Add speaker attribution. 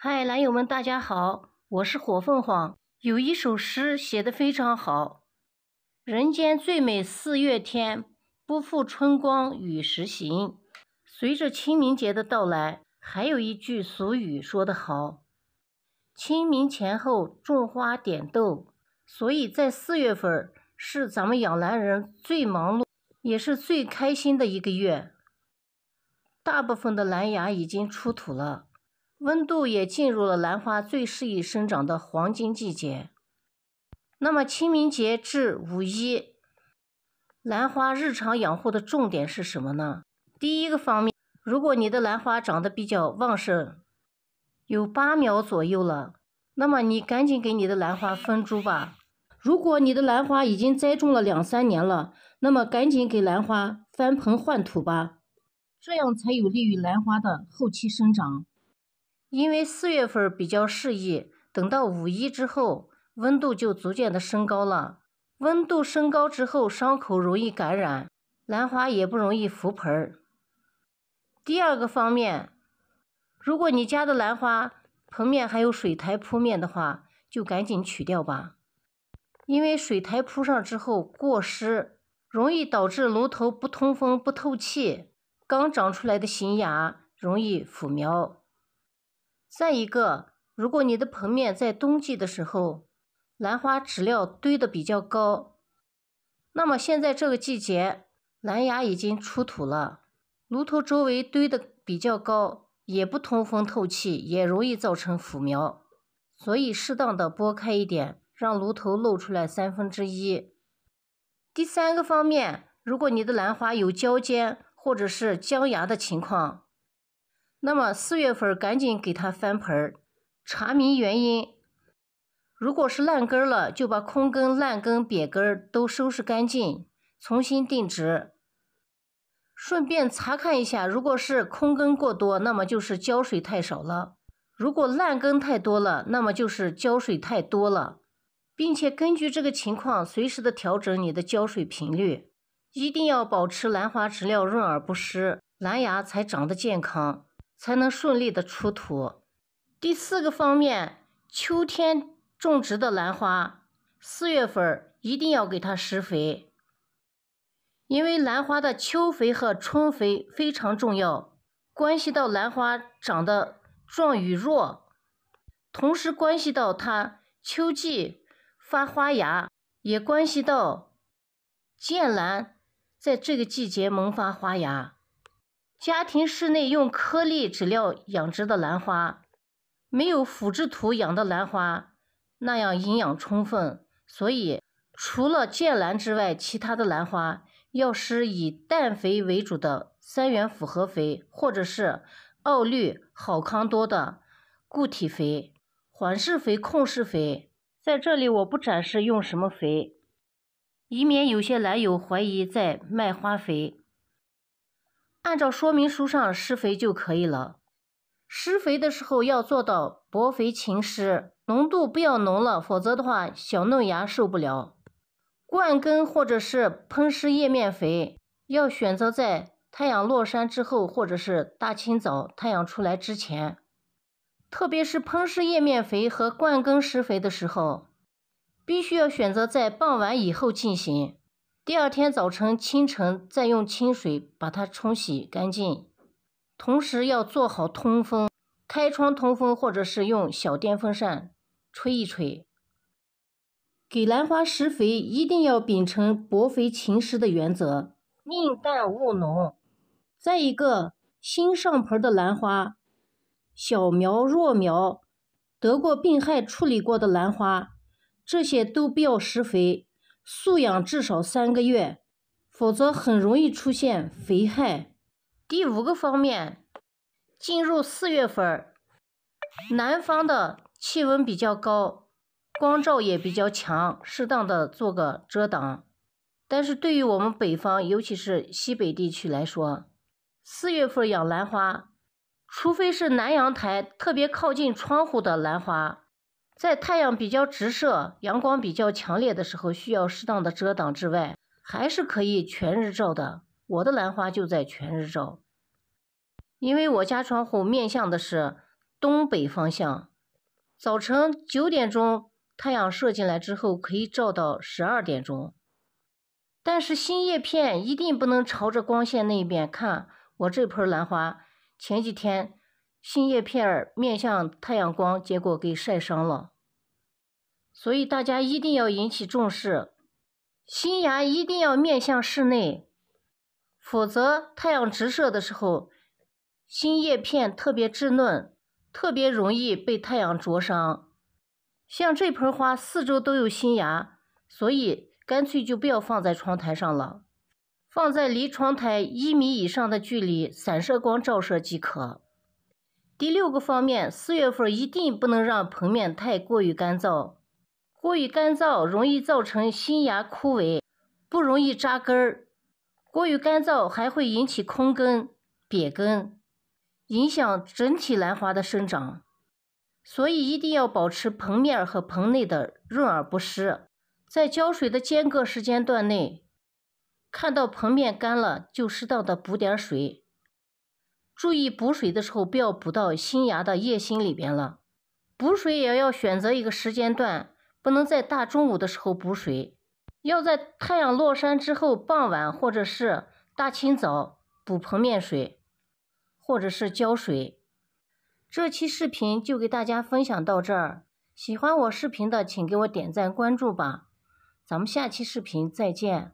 Speaker 1: 嗨，兰友们，大家好，我是火凤凰。有一首诗写的非常好：“人间最美四月天，不负春光与时行。”随着清明节的到来，还有一句俗语说得好：“清明前后，种花点豆。”所以在四月份是咱们养兰人最忙碌，也是最开心的一个月。大部分的兰芽已经出土了。温度也进入了兰花最适宜生长的黄金季节。那么清明节至五一，兰花日常养护的重点是什么呢？第一个方面，如果你的兰花长得比较旺盛，有八秒左右了，那么你赶紧给你的兰花分株吧。如果你的兰花已经栽种了两三年了，那么赶紧给兰花翻盆换土吧，这样才有利于兰花的后期生长。因为四月份比较适宜，等到五一之后，温度就逐渐的升高了。温度升高之后，伤口容易感染，兰花也不容易服盆儿。第二个方面，如果你家的兰花盆面还有水苔铺面的话，就赶紧取掉吧，因为水苔铺上之后过湿，容易导致炉头不通风不透气，刚长出来的新芽容易腐苗。再一个，如果你的盆面在冬季的时候，兰花质料堆的比较高，那么现在这个季节，兰芽已经出土了，炉头周围堆的比较高，也不通风透气，也容易造成腐苗，所以适当的拨开一点，让炉头露出来三分之一。第三个方面，如果你的兰花有焦尖或者是僵芽的情况。那么四月份赶紧给它翻盆儿，查明原因。如果是烂根了，就把空根、烂根、瘪根都收拾干净，重新定植。顺便查看一下，如果是空根过多，那么就是浇水太少了；如果烂根太多了，那么就是浇水太多了。并且根据这个情况，随时的调整你的浇水频率，一定要保持兰花植料润而不湿，兰芽才长得健康。才能顺利的出土。第四个方面，秋天种植的兰花，四月份一定要给它施肥，因为兰花的秋肥和春肥非常重要，关系到兰花长得壮与弱，同时关系到它秋季发花芽，也关系到剑兰在这个季节萌发花芽。家庭室内用颗粒植料养殖的兰花，没有腐殖土养的兰花那样营养充分，所以除了建兰之外，其他的兰花要施以氮肥为主的三元复合肥，或者是奥绿、好康多的固体肥、缓释肥、控释肥。在这里我不展示用什么肥，以免有些兰友怀疑在卖花肥。按照说明书上施肥就可以了。施肥的时候要做到薄肥勤施，浓度不要浓了，否则的话小嫩芽受不了。灌根或者是喷施叶面肥，要选择在太阳落山之后或者是大清早太阳出来之前。特别是喷施叶面肥和灌根施肥的时候，必须要选择在傍晚以后进行。第二天早晨清晨，再用清水把它冲洗干净，同时要做好通风，开窗通风或者是用小电风扇吹一吹。给兰花施肥一定要秉承薄肥勤施的原则，宁淡勿浓。再一个，新上盆的兰花、小苗、弱苗、得过病害处理过的兰花，这些都不要施肥。素养至少三个月，否则很容易出现肥害。第五个方面，进入四月份，南方的气温比较高，光照也比较强，适当的做个遮挡。但是对于我们北方，尤其是西北地区来说，四月份养兰花，除非是南阳台特别靠近窗户的兰花。在太阳比较直射、阳光比较强烈的时候，需要适当的遮挡之外，还是可以全日照的。我的兰花就在全日照，因为我家窗户面向的是东北方向，早晨九点钟太阳射进来之后，可以照到十二点钟。但是新叶片一定不能朝着光线那边看。我这盆兰花前几天。新叶片儿面向太阳光，结果给晒伤了。所以大家一定要引起重视，新芽一定要面向室内，否则太阳直射的时候，新叶片特别稚嫩，特别容易被太阳灼伤。像这盆花四周都有新芽，所以干脆就不要放在窗台上了，放在离窗台一米以上的距离，散射光照射即可。第六个方面，四月份一定不能让盆面太过于干燥，过于干燥容易造成新芽枯萎，不容易扎根儿，过于干燥还会引起空根、瘪根，影响整体兰花的生长。所以一定要保持盆面和盆内的润而不湿，在浇水的间隔时间段内，看到盆面干了就适当的补点水。注意补水的时候，不要补到新芽的叶心里边了。补水也要选择一个时间段，不能在大中午的时候补水，要在太阳落山之后，傍晚或者是大清早补盆面水，或者是浇水。这期视频就给大家分享到这儿，喜欢我视频的，请给我点赞关注吧。咱们下期视频再见。